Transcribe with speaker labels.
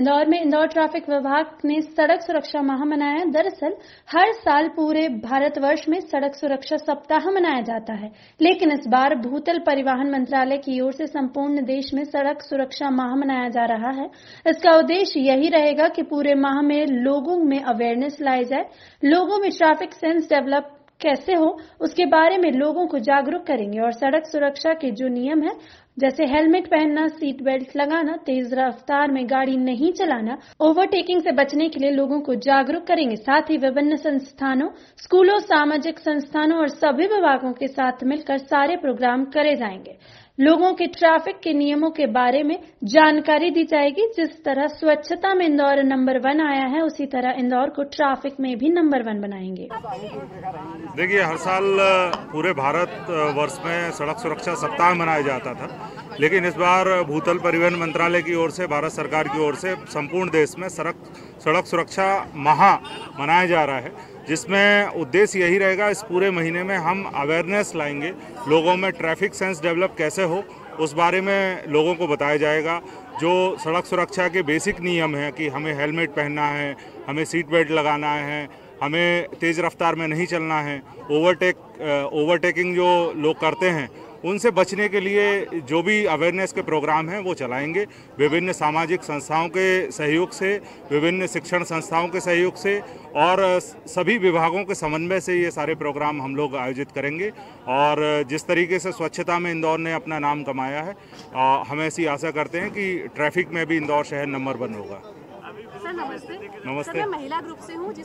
Speaker 1: इंदौर में इंदौर ट्रैफिक विभाग ने सड़क सुरक्षा माह मनाया दरअसल हर साल पूरे भारतवर्ष में सड़क सुरक्षा सप्ताह मनाया जाता है लेकिन इस बार भूतल परिवहन मंत्रालय की ओर से संपूर्ण देश में सड़क सुरक्षा माह मनाया जा रहा है इसका उद्देश्य यही रहेगा कि पूरे माह में लोगों में अवेयरनेस लाई जाए लोगों में ट्रैफिक सेंस डेवलप कैसे हो उसके बारे में लोगों को जागरूक करेंगे और सड़क सुरक्षा के जो नियम है जैसे हेलमेट पहनना सीट बेल्ट लगाना तेज रफ्तार में गाड़ी नहीं चलाना ओवरटेकिंग से बचने के लिए लोगों को जागरूक करेंगे साथ ही विभिन्न संस्थानों स्कूलों सामाजिक संस्थानों और सभी विभागों के साथ मिलकर सारे प्रोग्राम करे जाएंगे लोगों के ट्रैफिक के नियमों के बारे में जानकारी दी जाएगी जिस तरह स्वच्छता में इंदौर नंबर वन आया है उसी तरह इंदौर को ट्रैफिक में भी नंबर वन बनाएंगे
Speaker 2: देखिए हर साल पूरे भारत वर्ष में सड़क सुरक्षा सप्ताह मनाया जाता था लेकिन इस बार भूतल परिवहन मंत्रालय की ओर से भारत सरकार की ओर से संपूर्ण देश में सड़क सड़क सुरक्षा माह मनाया जा रहा है जिसमें उद्देश्य यही रहेगा इस पूरे महीने में हम अवेयरनेस लाएंगे लोगों में ट्रैफिक सेंस डेवलप कैसे हो उस बारे में लोगों को बताया जाएगा जो सड़क सुरक्षा के बेसिक नियम हैं कि हमें हेलमेट पहनना है हमें सीट बेल्ट लगाना है हमें तेज़ रफ्तार में नहीं चलना है ओवरटेक ओवरटेकिंग जो लोग करते हैं उनसे बचने के लिए जो भी अवेयरनेस के प्रोग्राम हैं वो चलाएंगे विभिन्न सामाजिक संस्थाओं के सहयोग से विभिन्न शिक्षण संस्थाओं के सहयोग से और सभी विभागों के समन्वय से ये सारे प्रोग्राम हम लोग आयोजित करेंगे और जिस तरीके से स्वच्छता में इंदौर ने अपना नाम कमाया है हम ऐसी आशा करते हैं कि ट्रैफिक में भी इंदौर शहर नंबर वन होगा
Speaker 1: नमस्ते नमस्ते महिला ग्रुप से हूँ